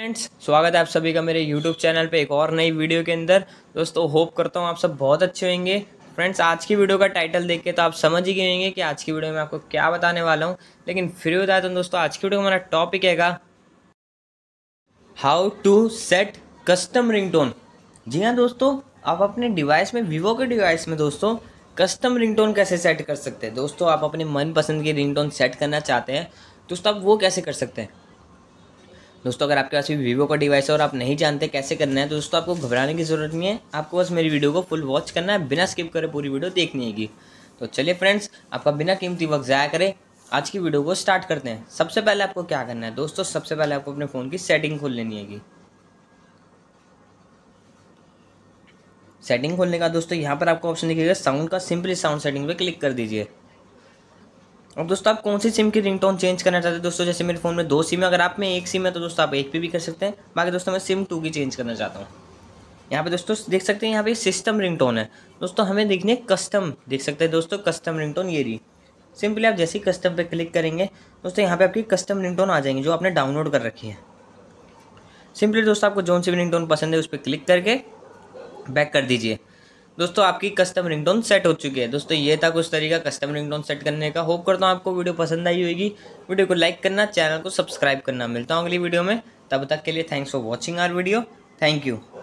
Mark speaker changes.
Speaker 1: friends स्वागत है आप सभी का मेरे यूट्यूब चैनल पे एक और नई वीडियो के अंदर दोस्तों होप करता हूँ आप सब बहुत अच्छे होंगे फ्रेंड्स आज की वीडियो का टाइटल देख के तो आप समझ ही गए होंगे कि आज की वीडियो में आपको क्या बताने वाला हूँ लेकिन फिर भी बताया तो दोस्तों आज की वीडियो का हमारा टॉपिक है how to set custom ring जी हाँ दोस्तों आप अपने डिवाइस में वीवो के डिवाइस में दोस्तों कस्टम रिंग कैसे सेट कर सकते हैं दोस्तों आप अपने मनपसंद की रिंग सेट करना चाहते हैं दोस्तों आप वो कैसे कर सकते हैं दोस्तों अगर आपके पास भी वीवो का डिवाइस है और आप नहीं जानते कैसे करना है तो दोस्तों आपको घबराने की ज़रूरत नहीं है आपको बस मेरी वीडियो को फुल वॉच करना है बिना स्किप करे पूरी वीडियो देखनी है तो चलिए फ्रेंड्स आपका बिना कीमती वक्त ज़ाया करें आज की वीडियो को स्टार्ट करते हैं सबसे पहले आपको क्या करना है दोस्तों सबसे पहले आपको अपने फ़ोन की सेटिंग खोल लेनी हैगी सेटिंग खोलने का दोस्तों यहाँ पर आपको ऑप्शन दिखेगा साउंड का सिंपली साउंड सेटिंग पे क्लिक कर दीजिए अब दोस्तों आप कौन सी सिम की रिंगटोन चेंज करना चाहते हैं दोस्तों जैसे मेरे फ़ोन में दो सिम है अगर आप में एक सिम है तो दोस्तों आप एक पे भी कर सकते हैं बाकी दोस्तों मैं सिम टू की चेंज करना चाहता हूँ यहाँ पे दोस्तों देख सकते हैं यहाँ पे सिस्टम रिंगटोन है दोस्तों हमें देखने कस्टम देख सकते हैं दोस्तों कस्टम रिंगटोन ये रही सिंपली आप जैसे ही कस्टम पे क्लिक करेंगे दोस्तों यहाँ पे आपकी कस्टम रिंगटोन आ जाएंगी जो आपने डाउनलोड कर रखी है सिंपली दोस्तों आपको जौन सी भी रिंगटोन पसंद है उस पर क्लिक करके बैक कर दीजिए दोस्तों आपकी कस्टम रिंगटोन सेट हो चुकी है दोस्तों ये था कुछ तरीका कस्टम रिंगटोन सेट करने का होप करता हूँ आपको वीडियो पसंद आई होगी वीडियो को लाइक करना चैनल को सब्सक्राइब करना मिलता हूँ अगली वीडियो में तब तक के लिए thanks for watching our video thank you